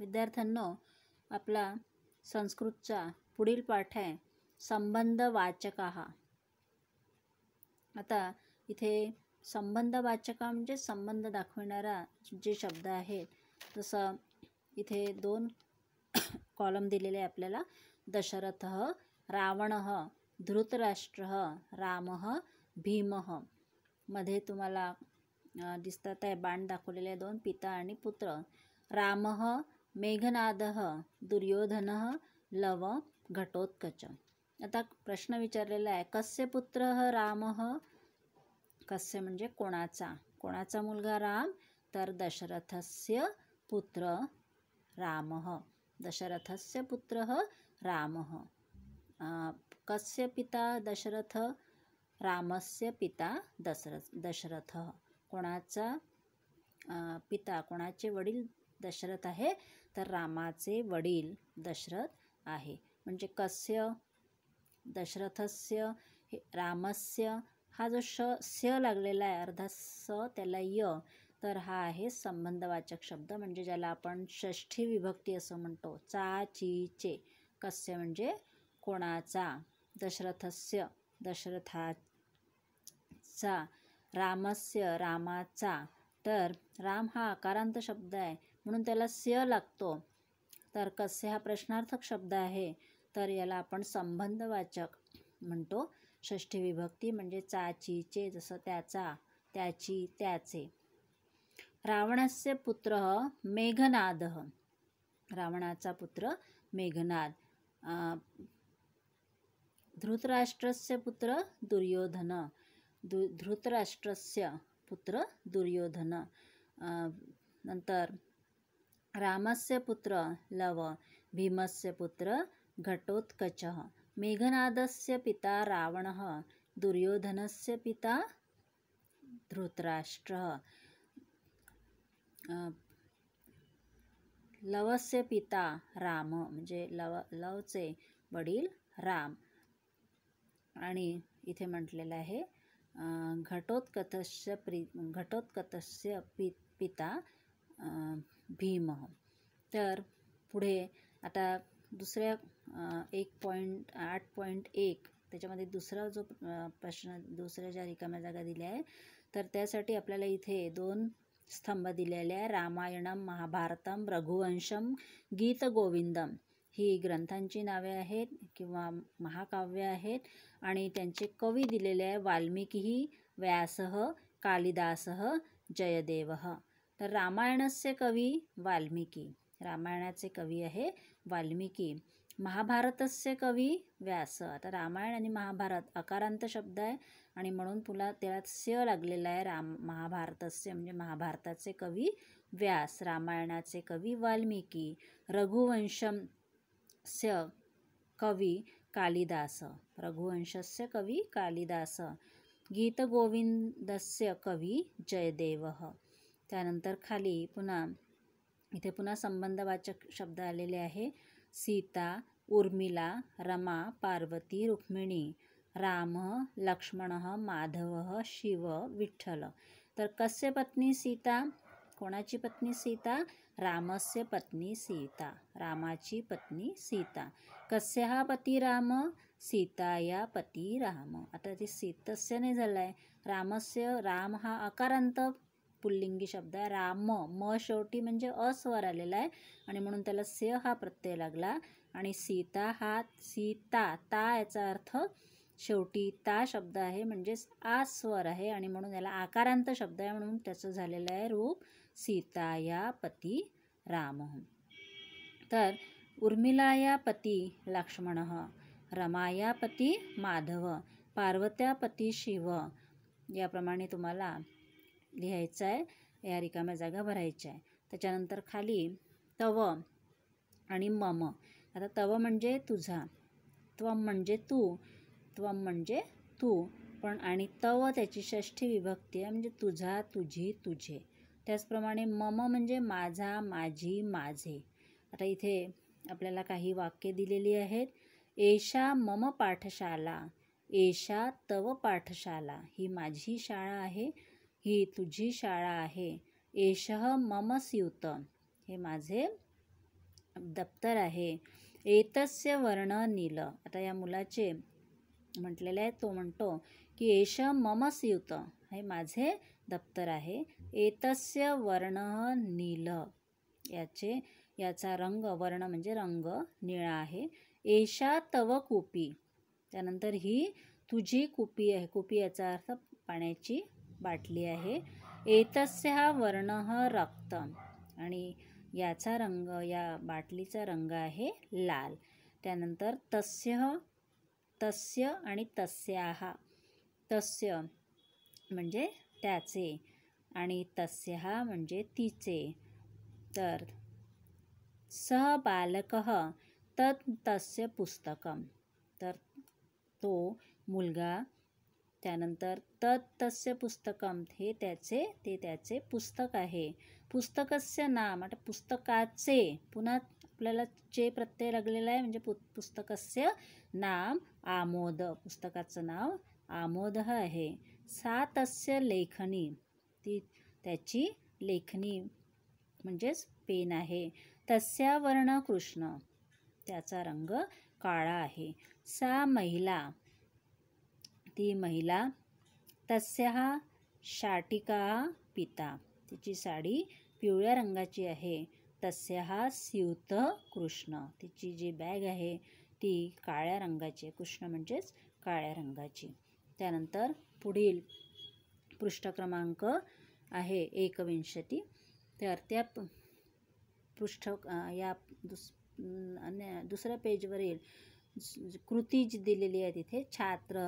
विद्यार्थ्यांनो आपला संस्कृतचा पुढील पाठ आहे संबंधवाचक हा आता इथे संबंधवाचक म्हणजे संबंध दाखविणारा जे शब्द आहेत तसं इथे दोन कॉलम दिलेले आपल्याला दशरथ रावण धृतराष्ट्र राम भीम मध्ये तुम्हाला दिसतात आहे बाण दाखवलेले दोन पिता आणि पुत्र राम मेघनादः दुर्योधनः लव घटोत्कच आता प्रश्न विचारलेला आहे कस्य पुत्र रामः कस्य म्हणजे कोणाचा कोणाचा मुलगा राम तर दशरथस्य पुत्र रामः दशरथस्य पुत्रः रामः कस्य पिता दशरथ रामस्य पिता दशरथ दशरथ कोणाचा पिता कोणाचे वडील दशरथ आहे तर रामाचे वडील दशरथ आहे म्हणजे कस्य दशरथस्य हे रामस्य हा जो श स्य लागलेला आहे अर्धा स त्याला य तर हा आहे संबंधवाचक शब्द म्हणजे ज्याला आपण षष्ठी विभक्ती असं म्हणतो चा ची चे कस्य म्हणजे कोणाचा दशरथस्य दशरथाचा रामस्य रामाचा तर राम हा आकारांत शब्द आहे म्हणून त्याला स्य लागतो तर कस्य हा प्रश्नार्थक शब्द आहे तर याला आपण संबंधवाचक म्हणतो षष्ठी विभक्ती म्हणजे चाची चे जसं त्याचा त्याची त्याचे रावणास्य पुत्र मेघनाद रावणाचा पुत्र मेघनाद धृतराष्ट्रस्य पुत्र दुर्योधन दु धृतराष्ट्रस्य पुत्र दुर्योधन नंतर रामस्य पुत्र लव भीमस्य पुत्र घटोत्कचः मेघनादस्य पिता रावणः दुर्योधनस्य पिता धृतराष्ट्र लवस्य पिता राम म्हणजे लव लवचे वडील राम आणि इथे म्हटलेलं आहे घटोत्कथस्य प्रि घटोत्कथस्य पि पिता भीम तर पुढे आता दुसऱ्या एक पॉईंट आठ पॉईंट एक त्याच्यामध्ये दुसरा जो प्रश्न दुसऱ्या ज्या रिकाम्या जागा दिल्या आहे तर त्यासाठी आपल्याला इथे दोन स्तंभ दिलेले आहे रामायणम महाभारतम रघुवंशम गीत गोविंदम ही ग्रंथांची नावे आहेत किंवा महाकाव्य आहेत आणि त्यांचे कवी दिलेले आहे वाल्मिकीही व्यासह कालिदासह जयदेव तर रामायणस्य कवी वाल्मिकी रामायणाचे कवी आहे वाल्मिकी महाभारतस्य कवी व्यास आता रामायण आणि महाभारत अकारांत शब्द आहे आणि म्हणून तुला त्याला स्य लागलेला आहे राम महाभारतस्य म्हणजे महाभारताचे कवी व्यास रामायणाचे कवी वाल्मिकी रघुवंशम स कवी कालिदास रघुवंशस्य कवी कालिदास गीतगोविंदस्य कवी जयदेव त्यानंतर खाली पुन्हा इथे पुन्हा संबंधवाचक शब्द आलेले आहे सीता उर्मिला रमा पार्वती रुक्मिणी राम लक्ष्मण माधव शिव विठ्ठल तर कस्य पत्नी सीता कोणाची पत्नी सीता रामस्य पत्नी सीता रामाची पत्नी सीता कस्य हा पती राम या पती राम आता ते सीतस्य नाही झालं आहे रामस्य राम हा अकारांत पुल्लिंगी शब्द आहे राम म शेवटी म्हणजे अस्वर आलेला आहे आणि म्हणून त्याला स हा प्रत्यय लागला आणि सीता हा सीता ता याचा अर्थ शेवटी ता शब्द आहे म्हणजेच आ स्वर आहे आणि म्हणून याला आकारांत शब्द आहे म्हणून त्याचं झालेलं आहे रूप सीता या पती राम तर उर्मिला या पती लक्ष्मण रमाया पती माधव पार्वत्या पती शिव याप्रमाणे तुम्हाला लिहायचं आहे या रिकाम्या जागा भरायच्या आहे त्याच्यानंतर खाली तव आणि मम आता तव म्हणजे तुझा त्वम म्हणजे तू त्वम म्हणजे तू पण आणि तव त्याची षष्ठी विभक्ती आहे म्हणजे तुझा तुझी तुझे त्याचप्रमाणे मम म्हणजे माझा माझी माझे आता इथे आपल्याला काही वाक्य दिलेली आहेत एषा मम पाठशाला एषा तव पाठशाला ही माझी शाळा आहे ही तुझी शाळा आहे एषः मम स्यूत हे माझे दप्तर आहे एतस्य वर्ण नील आता या मुलाचे म्हटलेले आहे तो म्हणतो की एष मम स्यूत हे माझे दप्तर आहे एतस्य वर्ण नील याचे याचा रंग वर्ण म्हणजे रंग निळा आहे एषा तव कुपी त्यानंतर ही तुझी कुपी आहे कुपी याचा अर्थ पाण्याची बाटली आहे एतस्या वर्ण रक्त आणि याचा रंग या बाटलीचा रंग आहे लाल त्यानंतर तस्य तस्य आणि तस्याहा तस्य म्हणजे त्याचे आणि तस्याहा म्हणजे तिचे तर सह बालक तत् तस्य पुस्तकं तर तो मुलगा त्यानंतर तत्तस्य पुस्तकम हे त्याचे ते त्याचे पुस्तक आहे पुस्तकस्य नाम आता पुस्तकाचे पुन्हा आपल्याला चे प्रत्यय लागलेला आहे म्हणजे पु पुस्तकस्य नाम आमोद पुस्तकाचं नाव आमोद आहे सा तस्य लेखनी ती त्याची लेखनी म्हणजेच पेन आहे तस्या वर्ण कृष्ण त्याचा रंग काळा आहे सा महिला ती महिला तस्या शाटिका पिता तिची साडी पिवळ्या रंगाची आहे हा स्यूत कृष्ण तिची जी बॅग आहे ती काळ्या रंगाची आहे कृष्ण म्हणजेच काळ्या रंगाची त्यानंतर पुढील पृष्ठ क्रमांक आहे एकविंशती तर त्या पृष्ठ या दुस अन्य दुसऱ्या पेजवरील कृती जी दिलेली आहे तिथे छात्र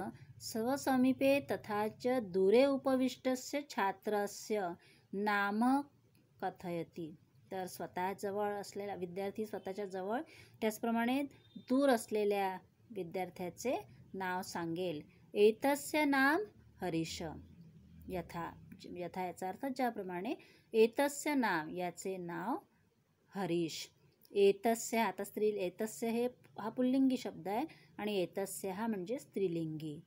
स्वसमीपे तथाच दूरे उपविष्टस्य छात्रस्य नाम कथयती तर स्वतःजवळ असलेला विद्यार्थी स्वतःच्या जवळ त्याचप्रमाणे दूर असलेल्या विद्यार्थ्याचे नाव सांगेल एतस्य नाम हरीश यथा यथा याचा अर्थ ज्याप्रमाणे एतस्य नाम याचे नाव हरीश एतस्य आता स्त्री एतस्य हे हा पुल्लिंगी शब्द आहे आणि एतस्य हा म्हणजे स्त्रीलिंगी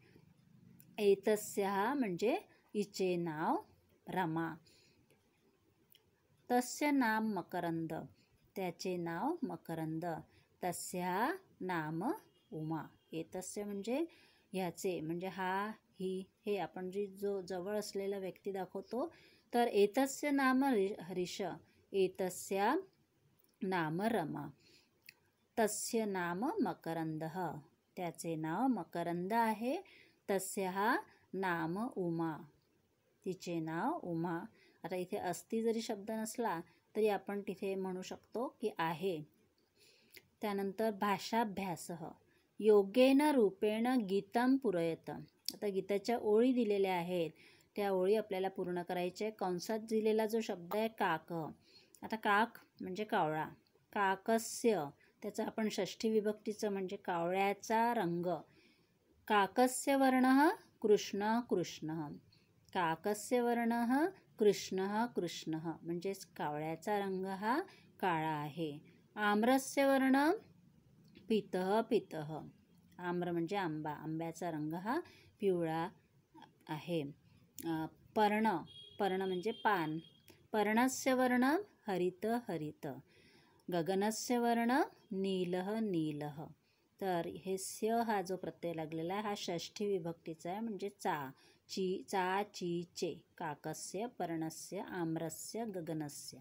एतस्य हा म्हणजे इचे नाव रमा तस्य नाम मकरंद त्याचे नाव मकरंद तस्या नाम उमा एतस्य म्हणजे ह्याचे म्हणजे हा ही हे आपण जी जो जवळ असलेला व्यक्ती दाखवतो तर एतस्य नाम रि हरिश एतस्या नाम रमा तस्य नाम मकरंद त्याचे नाव मकरंद आहे तस्य हा नाम उमा तिचे नाव उमा आता इथे अस्ति जरी शब्द नसला तरी आपण तिथे म्हणू शकतो की आहे त्यानंतर भाषाभ्यास योगेन रूपेण गीतम पुरयत आता गीताच्या ओळी दिलेल्या आहेत त्या ओळी आपल्याला पूर्ण करायच्या कंसात दिलेला जो शब्द आहे काक आता काक म्हणजे कावळा काकस्य त्याचं आपण षष्ठी विभक्तीचं म्हणजे कावळ्याचा रंग काकस्य वर्ण कृष्ण कृष्ण काकस्य वर्ण कृष्ण कृष्ण म्हणजेच कावळ्याचा रंग हा काळा आहे आम्रस्य वर्ण पित पित आम्र म्हणजे आंबा आंब्याचा रंग हा पिवळा आहे पर्ण पर्ण म्हणजे पान पर्णस्य वर्ण हरित हरित गगनस्य वर्ण नीलह नीलह तर हे स्य हा जो प्रत्यय लागलेला आहे हा षष्ठी विभक्तीचा आहे म्हणजे चा ची चा ची चे काकस्य पर्णस्य आम्रस्य गगनस्य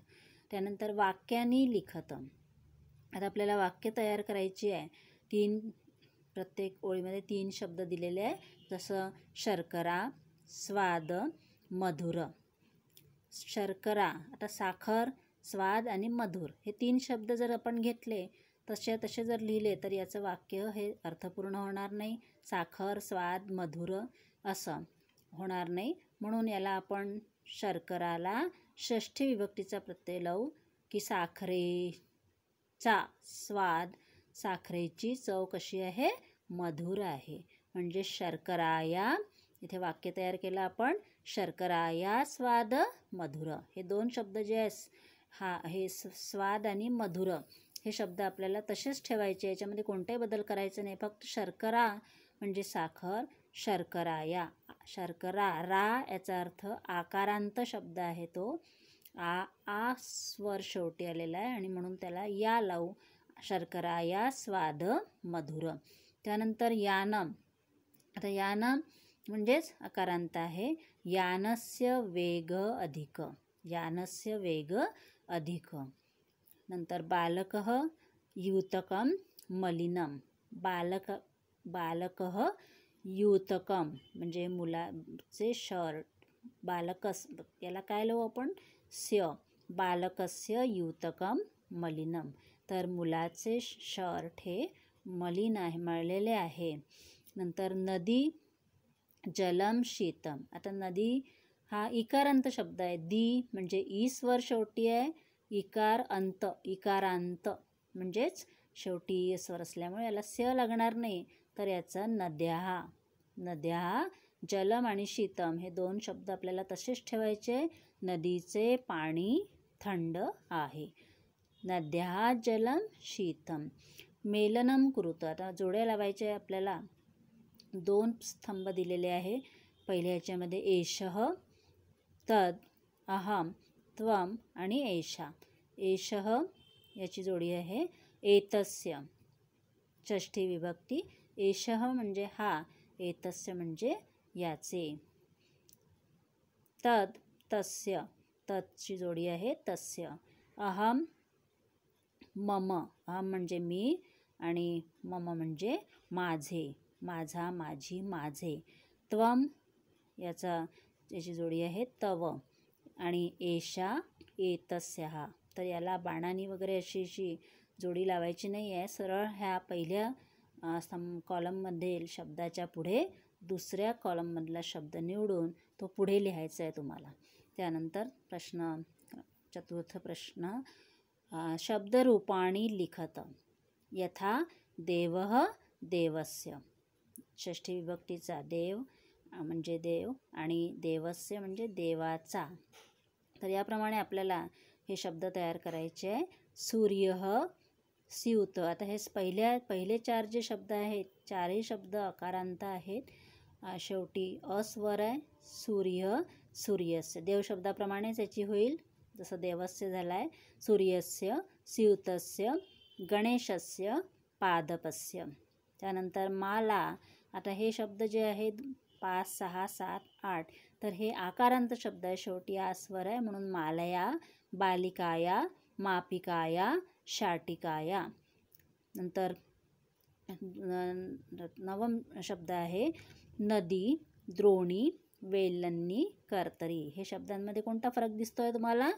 त्यानंतर वाक्यानी लिखत आता आपल्याला वाक्य तयार करायची आहे तीन प्रत्येक ओळीमध्ये तीन शब्द दिलेले आहे जसं शर्करा स्वाद मधुर शर्करा आता साखर स्वाद आणि मधुर हे तीन शब्द जर आपण घेतले तसे तसे जर लिहिले तर याचं वाक्य हे अर्थपूर्ण होणार नाही साखर स्वाद मधुर असं होणार नाही म्हणून याला आपण शर्कराला षष्ठी विभक्तीचा प्रत्यय लावू की साखरेचा स्वाद साखरेची चव कशी आहे मधुर आहे म्हणजे शर्कराया इथे वाक्य तयार केलं आपण शर्कराया स्वाद मधुर हे दोन शब्द जे आहेत हा हे स्वाद आणि मधुर हे शब्द आपल्याला तसेच ठेवायचे याच्यामध्ये कोणताही बदल करायचं नाही फक्त शर्करा म्हणजे साखर शर्करा या शर्करा रा याचा अर्थ आकारांत शब्द आहे तो आ आ स्वर शेवटी आलेला आहे आणि म्हणून त्याला या लावू शर्करा या स्वाद मधुर त्यानंतर यानम आता यानम म्हणजेच आकारांत आहे यानस्य वेग अधिक यानस्य वेग अधिक नंतर बालक युतकम मलिनम बालक बालक युतकम म्हणजे मुलाचे शर्ट बालकस याला काय लावू आपण स्य बालकस्य युतकम मलिनम तर मुलाचे शर्ट हे मलिन आहे मळलेले आहे नंतर नदी जलम शीतम आता नदी हा इकारांत शब्द आहे दी म्हणजे ई स्वर शेवटी आहे इकार अंत इकारांत म्हणजेच शेवटी ई स्वर असल्यामुळे याला स लागणार नाही तर याचा नद्या नद्या जलम आणि शीतम हे दोन शब्द आपल्याला तसेच ठेवायचे नदीचे पाणी थंड आहे नद्या जलम शीतम मेलनम कुरुत आता जोड्या लावायचे आपल्याला दोन स्तंभ दिलेले आहे पहिले याच्यामध्ये एशह तद अहम त्वम आणि एषा एष याची जोडी आहे एतस्य षष्ठी विभक्ती एषः म्हणजे हा एतस्य म्हणजे याचे तद तस्य तत्ची जोडी आहे तस्य अहम मम अहम म्हणजे मी आणि मम म्हणजे माझे माझा माझी माझे त्वम याचा याची जोडी आहे तव आणि एशा एतस्या तर याला बाणानी वगैरे अशी अशी जोडी लावायची नाही आहे सरळ ह्या पहिल्या सम कॉलममधील शब्दाच्या पुढे दुसऱ्या कॉलममधला शब्द निवडून तो पुढे लिहायचा आहे तुम्हाला त्यानंतर प्रश्न चतुर्थ प्रश्न शब्दरूपाणी लिखत यथा देव देवस्य षष्ठी विभक्तीचा देव म्हणजे देव आणि देवस्य म्हणजे देवाचा तर याप्रमाणे आपल्याला हे शब्द तयार करायचे आहे सूर्य स्यूत आता हे पहिल्या पहिले चार जे शब्द आहेत चारही शब्द अकारांत आहेत शेवटी अस्वर आहे सूर्य सूर्यस्य देवशब्दाप्रमाणेच याची होईल जसं देवस्य झाला आहे सूर्यस्य स्यूतस्य गणेशस्य पादपस्य त्यानंतर माला आता हे शब्द जे आहेत पाच सहा सात आठ तर हे आकारांत शब्द आहे शेवटी हा स्वर आहे म्हणून मालया बालिकाया मापिकाया शाटिकाया नंतर नवम शब्द आहे नदी द्रोणी वेलन्नी कर्तरी हे शब्दांमध्ये कोणता फरक दिसतोय तुम्हाला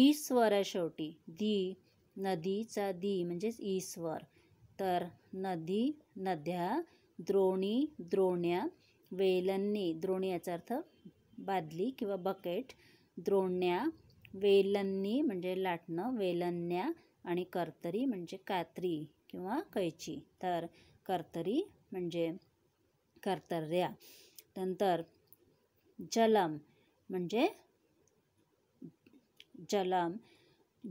ईश्वर आहे शेवटी दी नदीचा दी म्हणजेच ईश्वर तर नदी नद्या द्रोणी द्रोण्या वेलन्नी द्रोणी याचा अर्थ बादली किंवा बकेट द्रोण्या वेलन्नी म्हणजे लाटणं वेलन्या आणि कर्तरी म्हणजे कात्री किंवा कैची तर कर्तरी म्हणजे कर्तर्या नंतर जलम म्हणजे जलम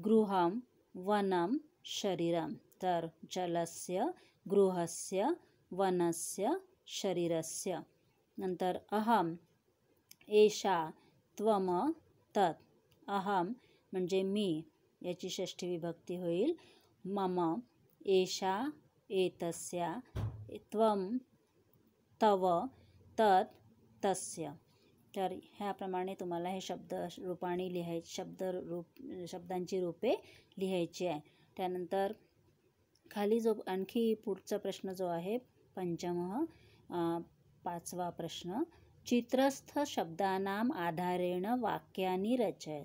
गृहम वनम शरीरम तर जलस्य गृहस्य वनस्य शरीरस्य नंतर अहम एषा त्वम तत् अहम म्हणजे मी याची षष्ठी विभक्ती होईल मम एषा एतस्या त्वम तव तत् तस्य तर ह्याप्रमाणे तुम्हाला हे शब्द रूपाने लिहाय शब्द रूप शब्दांची रूपे लिहायची आहे त्यानंतर खाली जो आणखी पुढचा प्रश्न जो आहे पंचमह पाचवा प्रश्न चित्रस्थ शब्दानाम आधारेण वाक्यानि रचय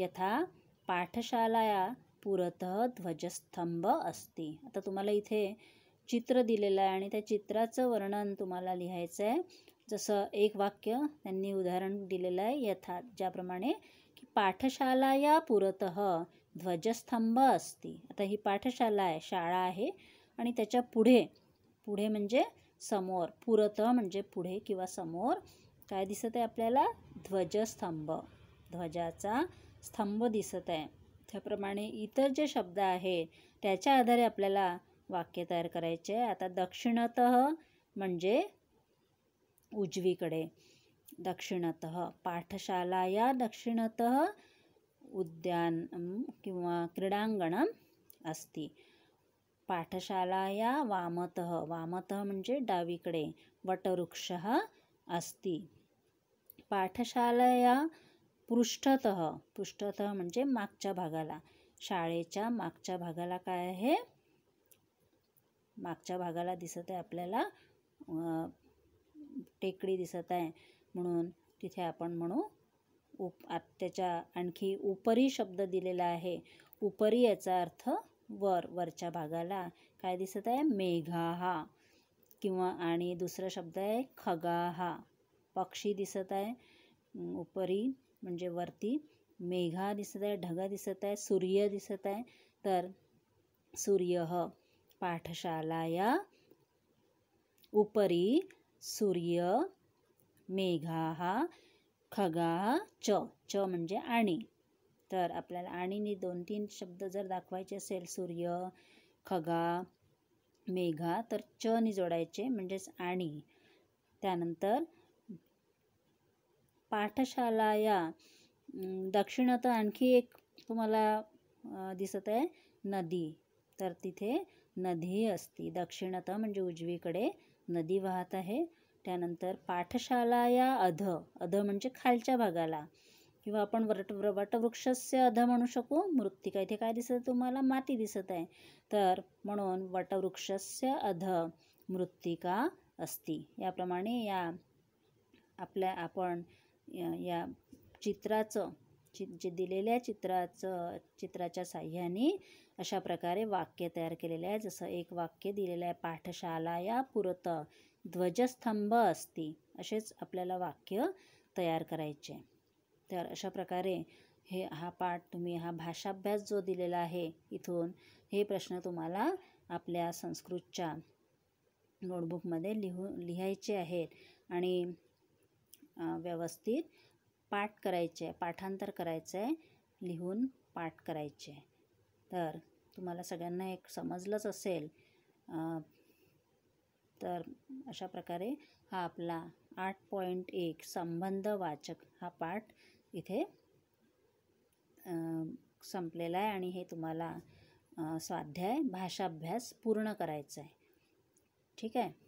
यथा पाठशालाया पुरतः ध्वजस्तंभ असते आता तुम्हाला इथे चित्र दिलेलं आहे आणि त्या चित्राचं वर्णन तुम्हाला लिहायचं आहे जसं एक वाक्य त्यांनी उदाहरण दिलेलं आहे यथा ज्याप्रमाणे की पाठशालाया पुरतः ध्वजस्तंभ असते आता ही पाठशाला आहे शाळा आहे आणि त्याच्या पुढे पुढे म्हणजे समोर पुरतः म्हणजे पुढे किंवा समोर काय दिसत आहे आपल्याला ध्वजस्तंभ ध्वजाचा स्तंभ दिसत आहे त्याप्रमाणे इतर जे शब्द आहे त्याच्या आधारे आपल्याला वाक्य तयार करायचे आहे आता दक्षिणत म्हणजे उजवीकडे दक्षिणत पाठशाला या दक्षिणत उद्यान किंवा क्रीडांगण असती पाठशालाया वामतः वामतः म्हणजे डावीकडे वटवृक्ष अस्ति पाठशालाया पृष्ठतः पृष्ठतः म्हणजे मागच्या भागाला शाळेच्या मागच्या भागाला काय आहे मागच्या भागाला दिसत आहे आपल्याला टेकडी दिसत आहे म्हणून तिथे आपण म्हणू उप त्याच्या आणखी उपरी शब्द दिलेला आहे उपरी याचा अर्थ वर वरच्या भागाला काय दिसत आहे मेघाहा किंवा आणि दुसरा शब्द आहे खगाहा पक्षी दिसत आहे उपरी म्हणजे वरती मेघा दिसत आहे ढगा दिसत आहे सूर्य दिसत आहे तर सूर्य या उपरी सूर्य मेघा हा खगा च च म्हणजे आणि तर आपल्याला आणि दोन तीन शब्द जर दाखवायचे असेल सूर्य खगा मेघा तर च नि जोडायचे म्हणजेच आणि त्यानंतर पाठशाला या दक्षिणात आणखी एक तुम्हाला दिसत आहे नदी तर तिथे नदी असती दक्षिणात म्हणजे उजवीकडे नदी वाहत आहे त्यानंतर पाठशाला या अध अध म्हणजे खालच्या भागाला किंवा आपण वट वटवृक्षस्य अध म्हणू शकू मृत्तिका इथे काय दिसत तुम्हाला माती दिसत आहे तर म्हणून वटवृक्षस्य अध मृत्तिका असती याप्रमाणे या आपल्या आपण या चित्राचं चि जे दिलेल्या चित्राचं चित्राच्या साह्याने अशा प्रकारे वाक्य तयार केलेले आहे जसं एक वाक्य दिलेलं आहे पाठशाला या पुरत ध्वजस्तंभ असती असेच आपल्याला वाक्य तयार करायचे तर अशा प्रकारे हे हा पाठ तुम्ही हा भाषाभ्यास जो दिलेला आहे इथून हे प्रश्न तुम्हाला आपल्या संस्कृतच्या नोटबुकमध्ये लिहू लिहायचे आहेत आणि व्यवस्थित पाठ करायचे आहे पाठांतर करायचं आहे लिहून पाठ करायचे तर तुम्हाला सगळ्यांना एक समजलंच असेल तर अशा प्रकारे हा आपला आठ पॉईंट एक संबंध वाचक हा पाठ इथे संपलेला आहे आणि हे तुम्हाला स्वाध्याय भाषाभ्यास पूर्ण करायचं आहे ठीक आहे